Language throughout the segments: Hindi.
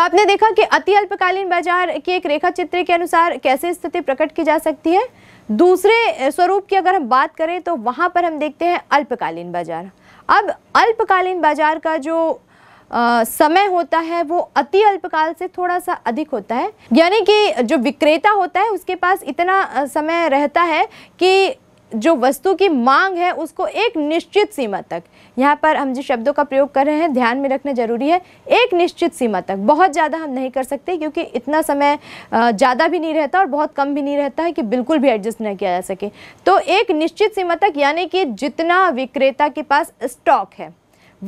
तो आपने देखा कि अति अल्पकालीन बाजार की एक रेखा चित्र के अनुसार कैसे स्थिति प्रकट की जा सकती है दूसरे स्वरूप की अगर हम बात करें तो वहाँ पर हम देखते हैं अल्पकालीन बाजार अब अल्पकालीन बाजार का जो आ, समय होता है वो अति अल्पकाल से थोड़ा सा अधिक होता है यानी कि जो विक्रेता होता है उसके पास इतना समय रहता है कि जो वस्तु की मांग है उसको एक निश्चित सीमा तक यहाँ पर हम जिस शब्दों का प्रयोग कर रहे हैं ध्यान में रखना ज़रूरी है एक निश्चित सीमा तक बहुत ज़्यादा हम नहीं कर सकते क्योंकि इतना समय ज़्यादा भी नहीं रहता और बहुत कम भी नहीं रहता है कि बिल्कुल भी एडजस्ट ना किया जा सके तो एक निश्चित सीमा तक यानी कि जितना विक्रेता के पास स्टॉक है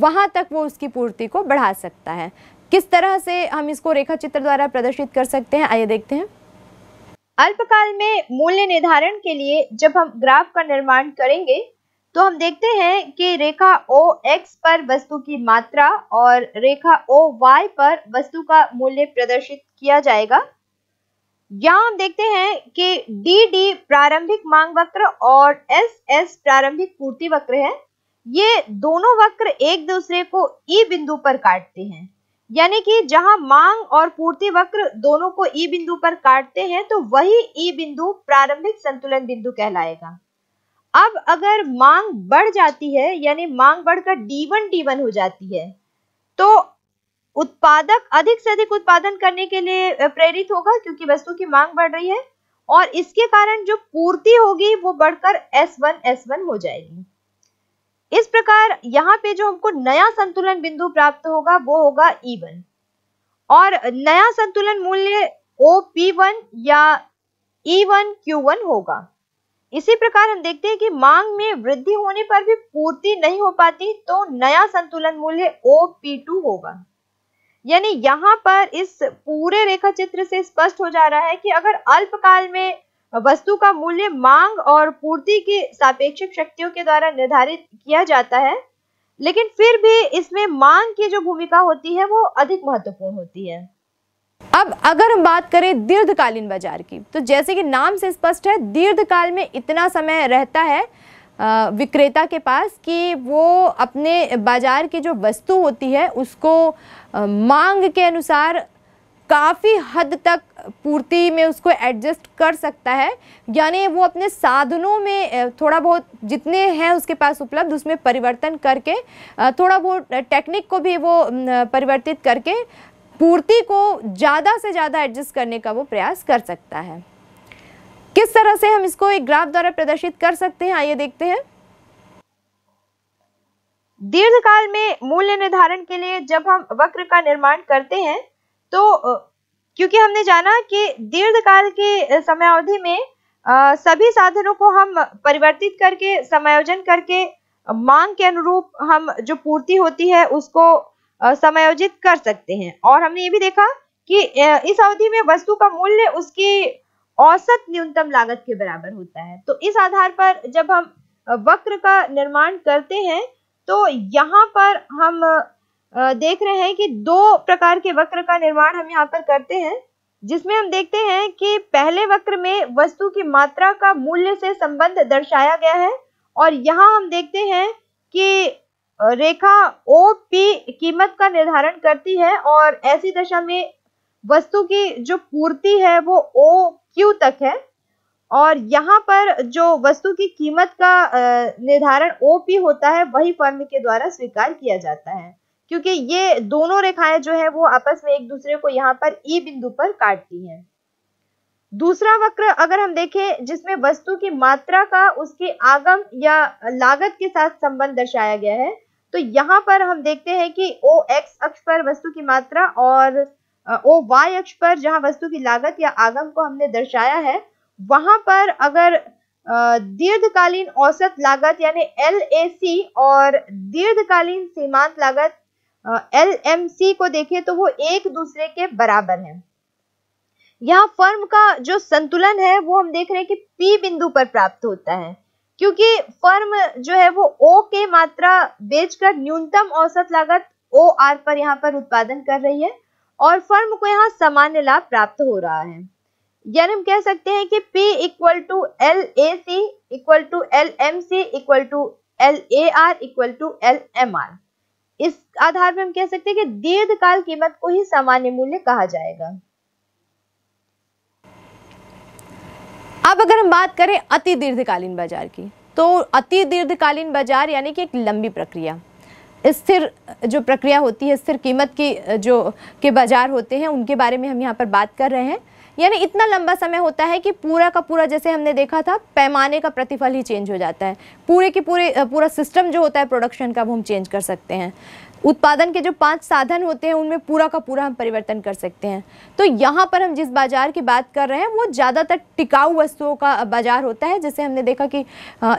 वहाँ तक वो उसकी पूर्ति को बढ़ा सकता है किस तरह से हम इसको रेखा चित्र द्वारा प्रदर्शित कर सकते हैं आइए देखते हैं अल्पकाल में मूल्य निर्धारण के लिए जब हम ग्राफ का निर्माण करेंगे तो हम देखते हैं कि रेखा ओ एक्स पर वस्तु की मात्रा और रेखा ओ वाई पर वस्तु का मूल्य प्रदर्शित किया जाएगा यहाँ हम देखते हैं कि डी डी प्रारंभिक मांग वक्र और एस एस प्रारंभिक पूर्ति वक्र है ये दोनों वक्र एक दूसरे को ई e बिंदु पर काटते हैं यानी कि जहां मांग और पूर्ति वक्र दोनों को ई e बिंदु पर काटते हैं तो वही ई e बिंदु प्रारंभिक संतुलन बिंदु कहलाएगा अब अगर मांग बढ़ जाती है यानी मांग बढ़कर डी वन डी वन हो जाती है तो उत्पादक अधिक से अधिक उत्पादन करने के लिए प्रेरित होगा क्योंकि वस्तु की मांग बढ़ रही है और इसके कारण जो पूर्ति होगी वो बढ़कर S1 S1 हो जाएगी इस प्रकार यहाँ पे जो हमको नया संतुलन बिंदु प्राप्त होगा वो होगा E1 और नया संतुलन मूल्य ओ पी वन या ई वन क्यू वन होगा इसी प्रकार हम देखते हैं कि मांग में वृद्धि होने पर भी पूर्ति नहीं हो पाती तो नया संतुलन मूल्य ओ पी टू होगा यानी यहाँ पर इस पूरे रेखा चित्र से स्पष्ट हो जा रहा है कि अगर अल्पकाल में वस्तु का मूल्य मांग और पूर्ति की सापेक्षिक शक्तियों के द्वारा निर्धारित किया जाता है लेकिन फिर भी इसमें मांग की जो भूमिका होती है वो अधिक महत्वपूर्ण होती है अब अगर हम बात करें दीर्घकालीन बाजार की तो जैसे कि नाम से स्पष्ट है दीर्घकाल में इतना समय रहता है विक्रेता के पास कि वो अपने बाज़ार की जो वस्तु होती है उसको मांग के अनुसार काफ़ी हद तक पूर्ति में उसको एडजस्ट कर सकता है यानी वो अपने साधनों में थोड़ा बहुत जितने हैं उसके पास उपलब्ध उसमें परिवर्तन करके थोड़ा बहुत टेक्निक को भी वो परिवर्तित करके पूर्ति को ज़्यादा से ज़्यादा एडजस्ट करने का वो प्रयास कर सकता है किस तरह से हम इसको एक ग्राफ द्वारा प्रदर्शित कर सकते हैं आइए देखते हैं दीर्घकाल में मूल्य निर्धारण के लिए जब हम वक्र का निर्माण करते हैं तो क्योंकि हमने जाना कि दीर्घकाल के समय अवधि में आ, सभी साधनों को हम परिवर्तित करके समायोजन करके मांग के अनुरूप हम जो पूर्ति होती है उसको समायोजित कर सकते हैं और हमने ये भी देखा कि इस अवधि में वस्तु का मूल्य उसकी औसत न्यूनतम लागत के बराबर होता है तो इस आधार पर जब हम वक्र का निर्माण करते हैं तो यहाँ पर हम देख रहे हैं कि दो प्रकार के वक्र का निर्माण हम यहाँ पर करते हैं जिसमें हम देखते हैं कि पहले वक्र में वस्तु की मात्रा का मूल्य से संबंध दर्शाया गया है और यहाँ हम देखते हैं कि रेखा ओ पी कीमत का निर्धारण करती है और ऐसी दशा में वस्तु की जो पूर्ति है वो ओ क्यू तक है और यहाँ पर जो वस्तु की कीमत का निर्धारण ओ पी होता है वही फर्म के द्वारा स्वीकार किया जाता है क्योंकि ये दोनों रेखाएं जो है वो आपस में एक दूसरे को यहाँ पर ई e बिंदु पर काटती हैं दूसरा वक्र अगर हम देखें जिसमें वस्तु की मात्रा का उसके आगम या लागत के साथ संबंध दर्शाया गया है तो यहाँ पर हम देखते हैं कि ओ एक्स अक्ष पर वस्तु की मात्रा और ओ वाई अक्ष पर जहाँ वस्तु की लागत या आगम को हमने दर्शाया है वहां पर अगर दीर्घकालीन औसत लागत यानी एल और दीर्घकालीन सीमांत लागत एल को देखें तो वो एक दूसरे के बराबर है यहाँ फर्म का जो संतुलन है वो हम देख रहे हैं कि पी बिंदु पर प्राप्त होता है क्योंकि फर्म जो है वो ओ के मात्रा बेचकर न्यूनतम औसत लागत ओ आर पर यहाँ पर उत्पादन कर रही है और फर्म को यहाँ सामान्य लाभ प्राप्त हो रहा है यानी हम कह सकते हैं कि P equal to L A C equal to L M C equal to L A R equal to L M R इस आधार पर हम कह सकते हैं कि दीर्घकाल कीमत को ही सामान्य मूल्य कहा जाएगा अब अगर हम बात करें अति दीर्घकालीन बाजार की तो अति दीर्घकालीन बाजार यानी कि एक लंबी प्रक्रिया स्थिर जो प्रक्रिया होती है स्थिर कीमत की जो के बाज़ार होते हैं उनके बारे में हम यहाँ पर बात कर रहे हैं यानी इतना लंबा समय होता है कि पूरा का पूरा जैसे हमने देखा था पैमाने का प्रतिफल ही चेंज हो जाता है पूरे के पूरे पूरा सिस्टम जो होता है प्रोडक्शन का वो हम चेंज कर सकते हैं उत्पादन के जो पांच साधन होते हैं उनमें पूरा का पूरा हम परिवर्तन कर सकते हैं तो यहाँ पर हम जिस बाज़ार की बात कर रहे हैं वो ज़्यादातर टिकाऊ वस्तुओं का बाज़ार होता है जैसे हमने देखा कि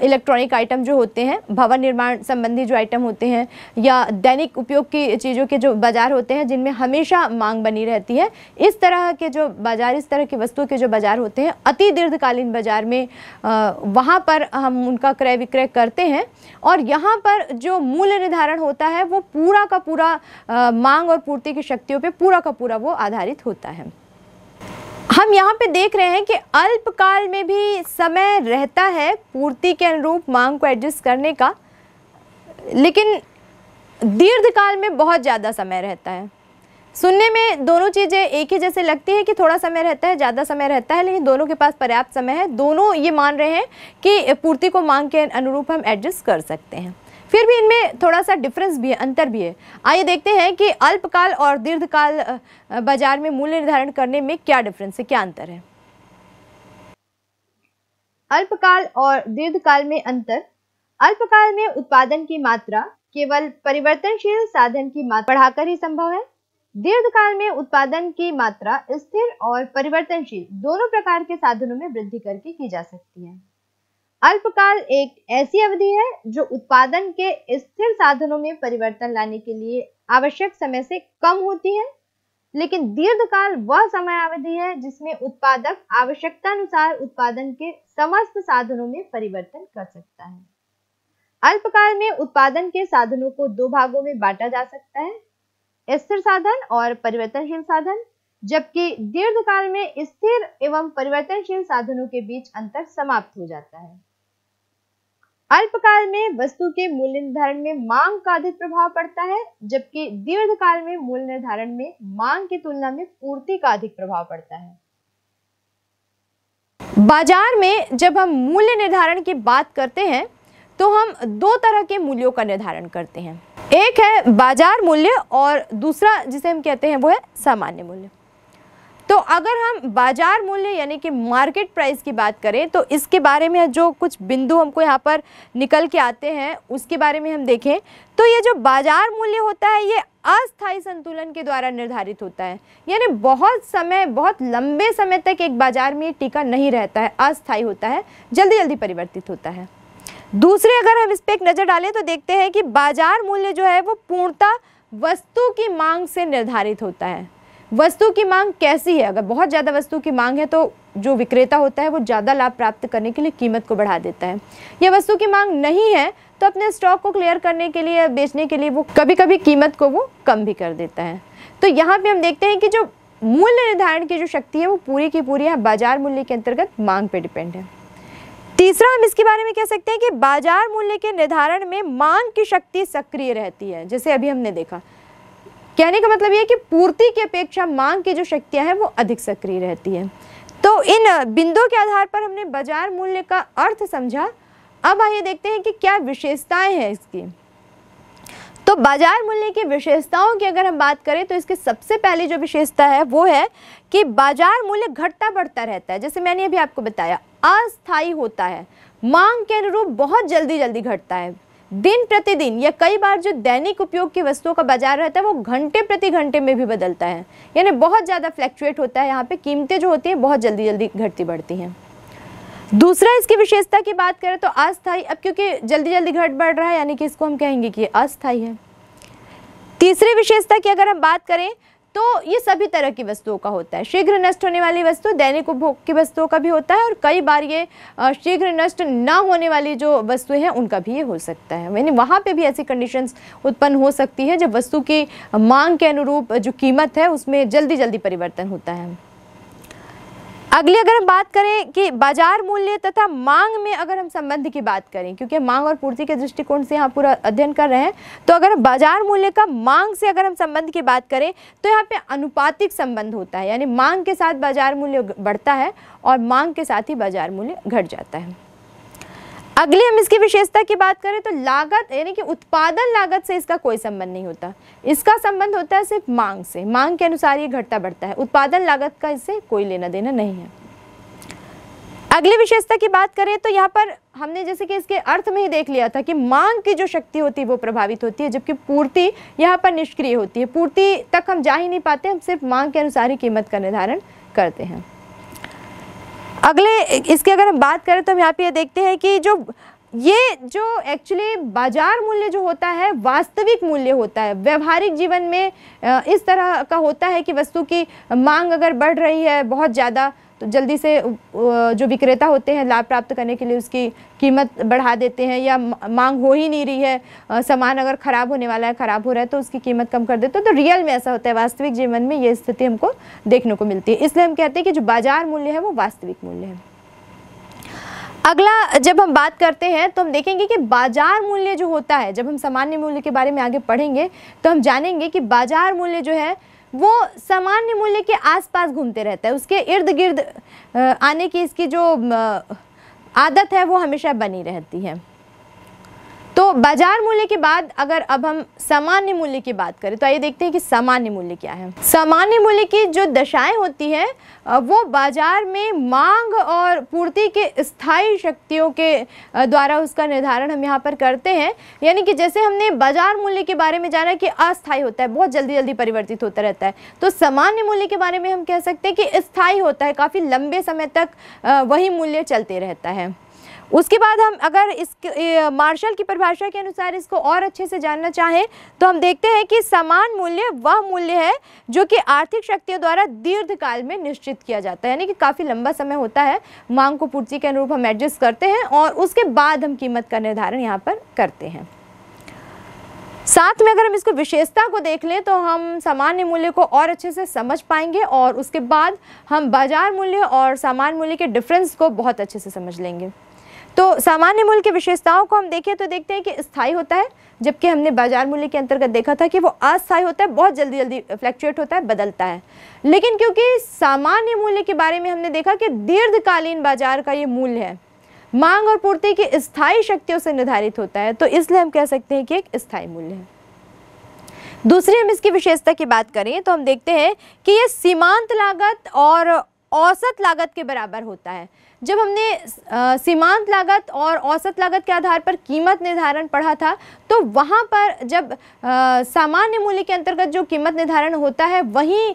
इलेक्ट्रॉनिक आइटम जो होते हैं भवन निर्माण संबंधी जो आइटम होते हैं या दैनिक उपयोग की चीज़ों के जो बाज़ार होते हैं जिनमें हमेशा मांग बनी रहती है इस तरह के जो बाज़ार इस तरह की वस्तुओं के जो बाज़ार होते हैं अति दीर्घकालीन बाज़ार में वहाँ पर हम उनका क्रय विक्रय करते हैं और यहाँ पर जो मूल्य निर्धारण होता है वो पूरा पूरा का पूरा आ, मांग और पूर्ति की शक्तियों पे पूरा का पूरा वो आधारित होता है हम यहाँ पे देख रहे हैं कि अल्पकाल में भी समय रहता है पूर्ति के अनुरूप मांग को एडजस्ट करने का लेकिन दीर्घकाल में बहुत ज़्यादा समय रहता है सुनने में दोनों चीज़ें एक ही जैसे लगती है कि थोड़ा समय रहता है ज़्यादा समय रहता है लेकिन दोनों के पास पर्याप्त समय है दोनों ये मान रहे हैं कि पूर्ति को मांग के अनुरूप हम एडजस्ट कर सकते हैं फिर भी इनमें थोड़ा सा डिफरेंस भी है अंतर भी है आइए देखते हैं कि अल्पकाल और दीर्घकाल बाजार में मूल्य निर्धारण करने में क्या डिफरेंस है क्या अंतर है अल्पकाल और दीर्घकाल में अंतर अल्पकाल में उत्पादन की मात्रा केवल परिवर्तनशील साधन की मात्रा बढ़ाकर ही संभव है दीर्घकाल में उत्पादन की मात्रा स्थिर और परिवर्तनशील दोनों प्रकार के साधनों में वृद्धि करके की जा सकती है अल्पकाल एक ऐसी अवधि है जो उत्पादन के स्थिर साधनों में परिवर्तन लाने के लिए आवश्यक समय से कम होती है लेकिन दीर्घकाल वह समय अवधि है जिसमें उत्पादक आवश्यकता अनुसार उत्पादन के समस्त साधनों में परिवर्तन कर सकता है अल्पकाल में उत्पादन के साधनों को दो भागों में बांटा जा सकता है स्थिर साधन और परिवर्तनशील साधन जबकि दीर्घकाल में स्थिर एवं परिवर्तनशील साधनों के बीच अंतर समाप्त हो जाता है अल्पकाल में वस्तु के मूल्य निर्धारण में मांग का अधिक प्रभाव पड़ता है जबकि दीर्घ काल में मूल्य निर्धारण में मांग की तुलना में पूर्ति का अधिक प्रभाव पड़ता है बाजार में जब हम मूल्य निर्धारण की बात करते हैं तो हम दो तरह के मूल्यों का निर्धारण करते हैं एक है बाजार मूल्य और दूसरा जिसे हम कहते हैं वो है सामान्य मूल्य तो अगर हम बाजार मूल्य यानी कि मार्केट प्राइस की बात करें तो इसके बारे में जो कुछ बिंदु हमको यहाँ पर निकल के आते हैं उसके बारे में हम देखें तो ये जो बाजार मूल्य होता है ये अस्थायी संतुलन के द्वारा निर्धारित होता है यानी बहुत समय बहुत लंबे समय तक एक बाजार में टीका नहीं रहता है अस्थायी होता है जल्दी जल्दी परिवर्तित होता है दूसरे अगर हम इस पर एक नज़र डालें तो देखते हैं कि बाजार मूल्य जो है वो पूर्णता वस्तु की मांग से निर्धारित होता है वस्तु की मांग कैसी है अगर बहुत ज़्यादा वस्तु की मांग है तो जो विक्रेता होता है वो ज़्यादा लाभ प्राप्त करने के लिए कीमत को बढ़ा देता है या वस्तु की मांग नहीं है तो अपने स्टॉक को क्लियर करने के लिए बेचने के लिए वो कभी कभी कीमत को वो कम भी कर देता है तो यहाँ पर हम देखते हैं कि जो मूल्य निर्धारण की जो शक्ति है वो पूरी की पूरी है बाजार मूल्य के अंतर्गत मांग पर डिपेंड है तीसरा हम इसके बारे में कह सकते हैं कि बाजार मूल्य के निर्धारण में मांग की शक्ति सक्रिय रहती है जैसे अभी हमने देखा कहने का मतलब ये कि पूर्ति की अपेक्षा मांग की जो शक्तियाँ हैं वो अधिक सक्रिय रहती है तो इन बिंदुओं के आधार पर हमने बाजार मूल्य का अर्थ समझा अब आइए देखते हैं कि क्या विशेषताएं हैं इसकी तो बाजार मूल्य की विशेषताओं की अगर हम बात करें तो इसकी सबसे पहली जो विशेषता है वो है कि बाजार मूल्य घटता बढ़ता रहता है जैसे मैंने अभी आपको बताया अस्थायी होता है मांग के अनुरूप बहुत जल्दी जल्दी घटता है दिन प्रतिदिन या कई बार जो दैनिक उपयोग की वस्तुओं का बाजार रहता है वो घंटे प्रति घंटे में भी बदलता है यानी बहुत ज़्यादा फ्लैक्चुएट होता है यहाँ पे कीमतें जो होती हैं बहुत जल्दी जल्दी घटती बढ़ती हैं दूसरा इसकी विशेषता की बात करें तो अस्थाई अब क्योंकि जल्दी जल्दी घट बढ़ रहा है यानी कि इसको हम कहेंगे कि अस्थाई है तीसरी विशेषता की अगर हम बात करें तो ये सभी तरह की वस्तुओं का होता है शीघ्र नष्ट होने वाली वस्तु दैनिक उपभोग की वस्तुओं का भी होता है और कई बार ये शीघ्र नष्ट ना होने वाली जो वस्तुएं हैं उनका भी ये हो सकता है यानी वहाँ पे भी ऐसी कंडीशंस उत्पन्न हो सकती है जब वस्तु की मांग के अनुरूप जो कीमत है उसमें जल्दी जल्दी परिवर्तन होता है अगली अगर हम बात करें कि बाजार मूल्य तथा मांग में अगर हम संबंध की बात करें क्योंकि मांग और पूर्ति के दृष्टिकोण से यहाँ पूरा अध्ययन कर रहे हैं तो अगर बाजार मूल्य का मांग से अगर हम संबंध की बात करें तो यहाँ पे अनुपातिक संबंध होता है यानी मांग के साथ बाजार मूल्य बढ़ता है और मांग के साथ ही बाजार मूल्य घट जाता है अगली हम इसकी विशेषता की बात करें तो लागत यानी कि उत्पादन लागत से इसका कोई संबंध नहीं होता इसका संबंध होता है सिर्फ मांग से मांग के अनुसार ये घटता बढ़ता है उत्पादन लागत का इससे कोई लेना देना नहीं है अगली विशेषता की बात करें तो यहाँ पर हमने जैसे कि इसके अर्थ में ही देख लिया था कि मांग की जो शक्ति होती है वो प्रभावित होती है जबकि पूर्ति यहाँ पर निष्क्रिय होती है पूर्ति तक हम जा ही नहीं पाते हम सिर्फ मांग के अनुसार ही कीमत का निर्धारण करते हैं अगले इसकी अगर हम बात करें तो हम यहाँ पे ये देखते हैं कि जो ये जो एक्चुअली बाजार मूल्य जो होता है वास्तविक मूल्य होता है व्यवहारिक जीवन में इस तरह का होता है कि वस्तु की मांग अगर बढ़ रही है बहुत ज़्यादा तो जल्दी से जो विक्रेता होते हैं लाभ प्राप्त करने के लिए उसकी कीमत बढ़ा देते हैं या मांग हो ही नहीं रही है सामान अगर ख़राब होने वाला है ख़राब हो रहा है तो उसकी कीमत कम कर देते हैं तो रियल में ऐसा होता है वास्तविक जीवन में ये स्थिति हमको देखने को मिलती है इसलिए हम कहते हैं कि जो बाज़ार मूल्य है वो वास्तविक मूल्य है अगला जब हम बात करते हैं तो हम देखेंगे कि बाजार मूल्य जो होता है जब हम सामान्य मूल्य के बारे में आगे पढ़ेंगे तो हम जानेंगे कि बाजार मूल्य जो है वो सामान्य मूल्य के आसपास घूमते रहता है उसके इर्द गिर्द आने की इसकी जो आदत है वो हमेशा बनी रहती है तो बाजार मूल्य के बाद अगर अब हम सामान्य मूल्य की बात करें तो आइए देखते हैं कि सामान्य मूल्य क्या है सामान्य मूल्य की जो दशाएं होती है वो बाजार में मांग और पूर्ति के स्थायी शक्तियों के द्वारा उसका निर्धारण हम यहाँ पर करते हैं यानी कि जैसे हमने बाजार मूल्य के बारे में जाना कि अस्थायी होता है बहुत जल्दी जल्दी परिवर्तित होता रहता है तो सामान्य मूल्य के बारे में हम कह सकते हैं कि स्थायी होता है काफ़ी लंबे समय तक वही मूल्य चलते रहता है उसके बाद हम अगर इस मार्शल की परिभाषा के अनुसार इसको और अच्छे से जानना चाहें तो हम देखते हैं कि समान मूल्य वह मूल्य है जो कि आर्थिक शक्तियों द्वारा दीर्घकाल में निश्चित किया जाता है यानी कि काफ़ी लंबा समय होता है मांग को पूर्ति के अनुरूप हम एडजस्ट करते हैं और उसके बाद हम कीमत का निर्धारण यहाँ पर करते हैं साथ में अगर हम इसको विशेषता को देख लें तो हम सामान्य मूल्य को और अच्छे से समझ पाएंगे और उसके बाद हम बाजार मूल्य और सामान्य मूल्य के डिफरेंस को बहुत अच्छे से समझ लेंगे तो सामान्य मूल्य की विशेषताओं को हम देखें तो देखते हैं कि स्थायी होता है जबकि हमने बाजार मूल्य के अंतर्गत देखा था कि वो अस्थायी होता है बहुत जल्दी जल्दी फ्लैक्चुएट होता है बदलता है लेकिन क्योंकि सामान्य मूल्य के बारे में हमने देखा कि दीर्घकालीन बाजार का ये मूल्य है मांग और पूर्ति की स्थायी शक्तियों से निर्धारित होता है तो इसलिए हम कह सकते हैं कि एक स्थायी मूल्य है दूसरी हम इसकी विशेषता की बात करें तो हम देखते हैं कि ये सीमांत लागत और औसत लागत के बराबर होता है जब हमने सीमांत लागत और औसत लागत के आधार पर कीमत निर्धारण पढ़ा था तो वहाँ पर जब सामान्य मूल्य के अंतर्गत जो कीमत निर्धारण होता है वहीं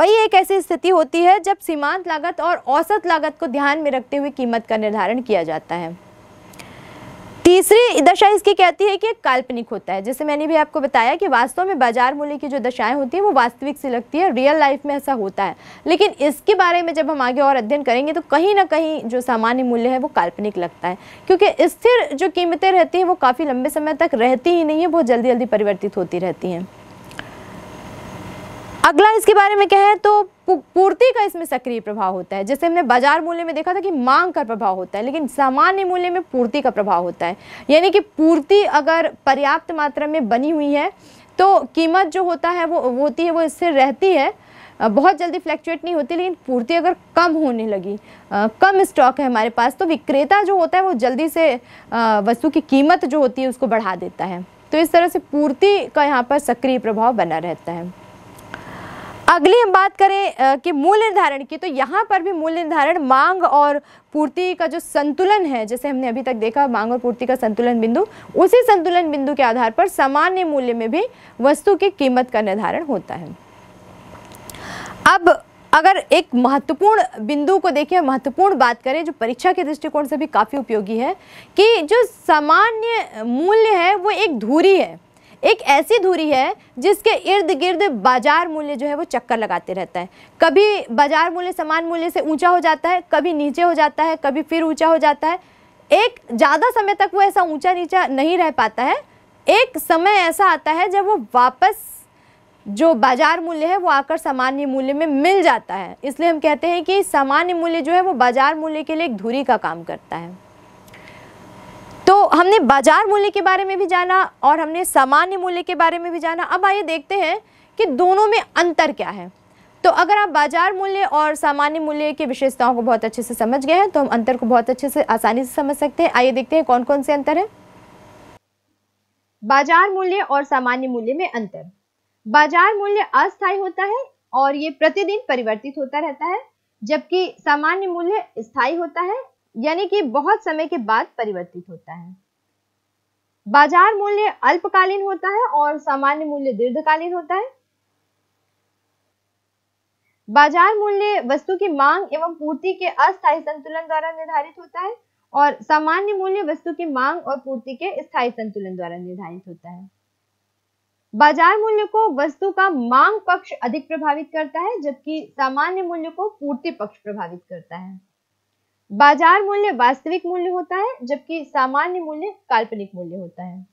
वही एक ऐसी स्थिति होती है जब सीमांत लागत और औसत लागत को ध्यान में रखते हुए कीमत का निर्धारण किया जाता है तीसरी दशा इसकी कहती है कि काल्पनिक होता है जैसे मैंने भी आपको बताया कि वास्तव में बाजार मूल्य की जो दशाएं होती हैं वो वास्तविक सी लगती है रियल लाइफ में ऐसा होता है लेकिन इसके बारे में जब हम आगे और अध्ययन करेंगे तो कहीं ना कहीं जो सामान्य मूल्य है वो काल्पनिक लगता है क्योंकि स्थिर जो कीमतें रहती हैं वो काफ़ी लंबे समय तक रहती ही नहीं है बहुत जल्दी जल्दी परिवर्तित होती रहती हैं अगला इसके बारे में कहें तो पूर्ति का इसमें सक्रिय प्रभाव होता है जैसे हमने बाजार मूल्य में देखा था कि मांग का प्रभाव होता है लेकिन सामान्य मूल्य में पूर्ति का प्रभाव होता है यानी कि पूर्ति अगर पर्याप्त मात्रा में बनी हुई है तो कीमत जो होता है वो होती है वो इससे रहती है बहुत जल्दी फ्लैक्चुएट नहीं होती लेकिन पूर्ति अगर कम होने लगी आ, कम स्टॉक है हमारे पास तो विक्रेता जो होता है वो जल्दी से वस्तु की कीमत जो होती है उसको बढ़ा देता है तो इस तरह से पूर्ति का यहाँ पर सक्रिय प्रभाव बना रहता है अगली हम बात करें कि मूल्य निर्धारण की तो यहाँ पर भी मूल्य निर्धारण मांग और पूर्ति का जो संतुलन है जैसे हमने अभी तक देखा मांग और पूर्ति का संतुलन बिंदु उसी संतुलन बिंदु के आधार पर सामान्य मूल्य में भी वस्तु की कीमत का निर्धारण होता है अब अगर एक महत्वपूर्ण बिंदु को देखें महत्वपूर्ण बात करें जो परीक्षा के दृष्टिकोण से भी काफ़ी उपयोगी है कि जो सामान्य मूल्य है वो एक धूरी है एक ऐसी धुरी है जिसके इर्द गिर्द बाजार मूल्य जो है वो चक्कर लगाते रहता है कभी बाजार मूल्य समान मूल्य से ऊंचा हो जाता है कभी नीचे हो जाता है कभी फिर ऊंचा हो जाता है एक ज़्यादा समय तक वो ऐसा ऊंचा नीचा नहीं रह पाता है एक समय ऐसा आता है जब वो वापस जो बाजार मूल्य है वो आकर सामान्य मूल्य में मिल जाता है इसलिए हम कहते हैं कि सामान्य मूल्य जो है वो बाजार मूल्य के लिए एक धुरी का काम करता है तो हमने बाजार मूल्य के बारे में भी जाना और हमने सामान्य मूल्य के बारे में भी जाना अब आइए देखते हैं कि दोनों में अंतर क्या है तो अगर आप बाजार मूल्य और सामान्य मूल्य की विशेषताओं को बहुत अच्छे से समझ गए हैं तो हम अंतर को बहुत अच्छे से आसानी से समझ सकते हैं आइए देखते हैं कौन कौन से अंतर है बाजार मूल्य और सामान्य मूल्य में अंतर बाजार मूल्य अस्थायी होता है और ये प्रतिदिन परिवर्तित होता रहता है जबकि सामान्य मूल्य स्थायी होता है यानी कि बहुत समय के बाद परिवर्तित होता है बाजार मूल्य अल्पकालीन होता है और सामान्य मूल्य दीर्घकालीन होता है बाजार मूल्य वस्तु की मांग एवं पूर्ति के अस्थायी संतुलन द्वारा निर्धारित होता है और सामान्य मूल्य वस्तु की मांग और पूर्ति के स्थायी संतुलन द्वारा निर्धारित होता है बाजार मूल्य को वस्तु का मांग पक्ष अधिक प्रभावित करता है जबकि सामान्य मूल्य को पूर्ति पक्ष प्रभावित करता है बाजार मूल्य वास्तविक मूल्य होता है जबकि सामान्य मूल्य काल्पनिक मूल्य होता है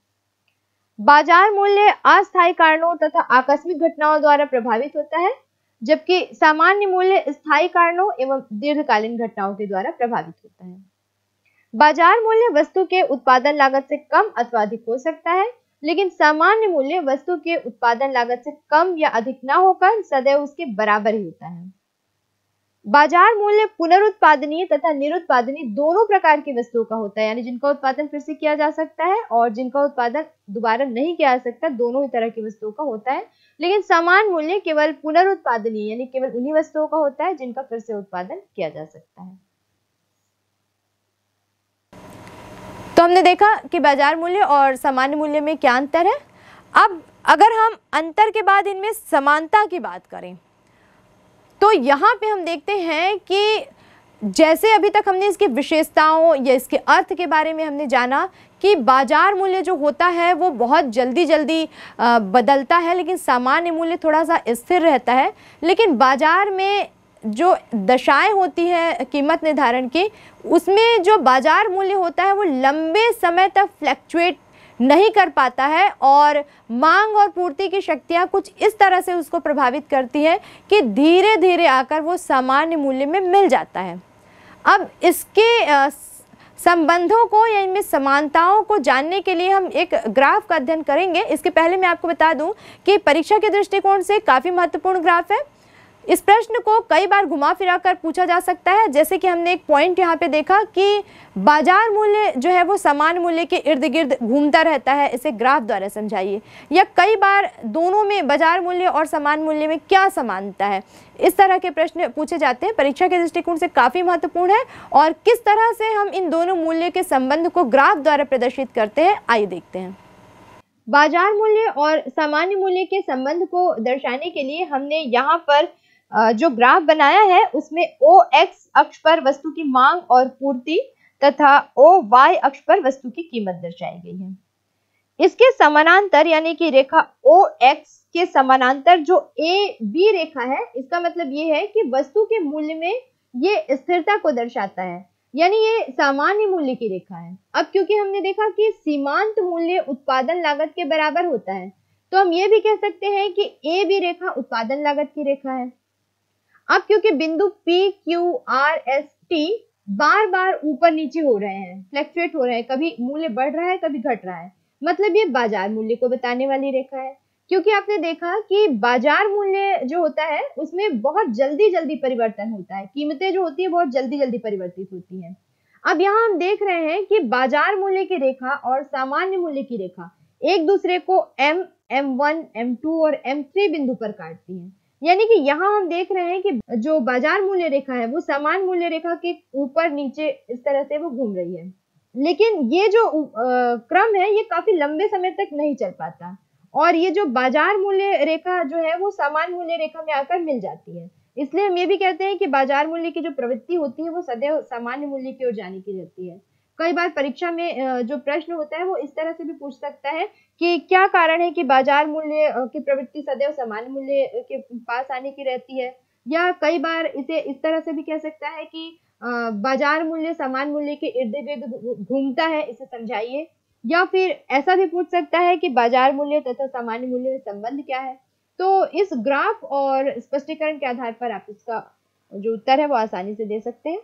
बाजार मूल्य अस्थायी कारणों तथा आकस्मिक घटनाओं द्वारा प्रभावित होता है जबकि सामान्य मूल्य स्थायी कारणों एवं दीर्घकालीन घटनाओं के द्वारा प्रभावित होता है बाजार मूल्य वस्तु के उत्पादन लागत से कम अथवा अधिक हो सकता है लेकिन सामान्य मूल्य वस्तु के उत्पादन लागत से कम या अधिक ना होकर सदैव उसके बराबर ही होता है बाजार मूल्य पुनरुत्पादनीय तथा निरुत्पादनीय दोनों प्रकार की वस्तुओं का होता है यानी जिनका उत्पादन फिर से किया जा सकता है और जिनका उत्पादन दोबारा नहीं किया जा सकता दोनों ही तरह की वस्तुओं का होता है लेकिन समान मूल्य केवल पुनरुत्पादनीय यानी केवल उन्हीं वस्तुओं का होता है जिनका फिर से उत्पादन किया जा सकता है तो हमने देखा कि बाजार मूल्य और सामान्य मूल्य में क्या अंतर है अब अगर हम अंतर के बाद इनमें समानता की बात करें तो यहाँ पे हम देखते हैं कि जैसे अभी तक हमने इसकी विशेषताओं या इसके अर्थ के बारे में हमने जाना कि बाजार मूल्य जो होता है वो बहुत जल्दी जल्दी बदलता है लेकिन सामान्य मूल्य थोड़ा सा स्थिर रहता है लेकिन बाजार में जो दशाएं होती है कीमत निर्धारण की उसमें जो बाजार मूल्य होता है वो लंबे समय तक फ्लैक्चुएट नहीं कर पाता है और मांग और पूर्ति की शक्तियाँ कुछ इस तरह से उसको प्रभावित करती हैं कि धीरे धीरे आकर वो सामान्य मूल्य में मिल जाता है अब इसके संबंधों को या इनमें समानताओं को जानने के लिए हम एक ग्राफ का अध्ययन करेंगे इसके पहले मैं आपको बता दूं कि परीक्षा के दृष्टिकोण से काफ़ी महत्वपूर्ण ग्राफ है इस प्रश्न को कई बार घुमा फिरा कर पूछा जा सकता है जैसे कि हमने एक पॉइंट यहाँ पे देखा कि बाजार मूल्य जो है वो समान मूल्य के इर्द गिर्द घूमता रहता है इसे ग्राफ द्वारा समझाइए या कई बार दोनों में बाजार मूल्य और समान मूल्य में क्या समानता है इस तरह के प्रश्न पूछे जाते हैं परीक्षा के दृष्टिकोण से काफ़ी महत्वपूर्ण है और किस तरह से हम इन दोनों मूल्य के संबंध को ग्राफ द्वारा प्रदर्शित करते हैं आइए देखते हैं बाजार मूल्य और सामान्य मूल्य के संबंध को दर्शाने के लिए हमने यहाँ पर जो ग्राफ बनाया है उसमें ओ एक्स अक्ष पर वस्तु की मांग और पूर्ति तथा ओ वाई अक्ष पर वस्तु की कीमत दर्शाई गई है इसके समानांतर यानी कि रेखा ओ एक्स के समानांतर जो ए बी रेखा है इसका मतलब ये है कि वस्तु के मूल्य में ये स्थिरता को दर्शाता है यानी ये सामान्य मूल्य की रेखा है अब क्योंकि हमने देखा कि सीमांत मूल्य उत्पादन लागत के बराबर होता है तो हम ये भी कह सकते हैं कि ए बी रेखा उत्पादन लागत की रेखा है अब क्योंकि बिंदु P Q R S T बार बार ऊपर नीचे हो रहे हैं फ्लैक्चुएट हो रहे हैं कभी मूल्य बढ़ रहा है कभी घट रहा है मतलब ये बाजार मूल्य को बताने वाली रेखा है क्योंकि आपने देखा कि बाजार मूल्य जो होता है उसमें बहुत जल्दी जल्दी परिवर्तन होता है कीमतें जो होती है बहुत जल्दी जल्दी परिवर्तित होती है अब यहाँ हम देख रहे हैं कि बाजार मूल्य की रेखा और सामान्य मूल्य की रेखा एक दूसरे को M M one M two और एम थ्री बिंदु पर काटती है यानी कि यहाँ हम देख रहे हैं कि जो बाजार मूल्य रेखा है वो समान मूल्य रेखा के ऊपर नीचे इस तरह से वो घूम रही है लेकिन ये जो क्रम है ये काफी लंबे समय तक नहीं चल पाता और ये जो बाजार मूल्य रेखा जो है वो समान मूल्य रेखा में आकर मिल जाती है इसलिए हम ये भी कहते हैं कि बाजार मूल्य की जो प्रवृत्ति होती है वो सदैव सामान्य मूल्य की ओर जाने की रहती है कई बार परीक्षा में जो प्रश्न होता है वो इस तरह से भी पूछ सकता है कि क्या कारण है कि बाजार मूल्य की प्रवृत्ति सदैव सामान्य मूल्य के पास आने की रहती है या कई बार इसे इस तरह से भी कह सकता है कि बाजार मूल्य सामान्य मूल्य के इर्द गिर्द घूमता है इसे समझाइए या फिर ऐसा भी पूछ सकता है कि बाजार मूल्य तथा सामान्य मूल्य में संबंध क्या है तो इस ग्राफ और स्पष्टीकरण के आधार पर आप इसका जो उत्तर है वो आसानी से दे सकते हैं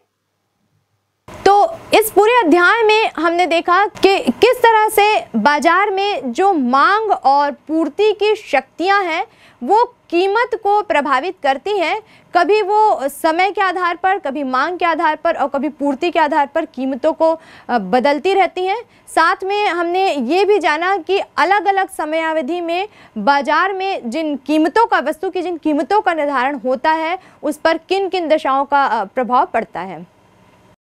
इस पूरे अध्याय में हमने देखा कि किस तरह से बाजार में जो मांग और पूर्ति की शक्तियां हैं वो कीमत को प्रभावित करती हैं कभी वो समय के आधार पर कभी मांग के आधार पर और कभी पूर्ति के आधार पर कीमतों को बदलती रहती हैं साथ में हमने ये भी जाना कि अलग अलग समयावधि में बाजार में जिन कीमतों का वस्तु की जिन कीमतों का निर्धारण होता है उस पर किन किन दशाओं का प्रभाव पड़ता है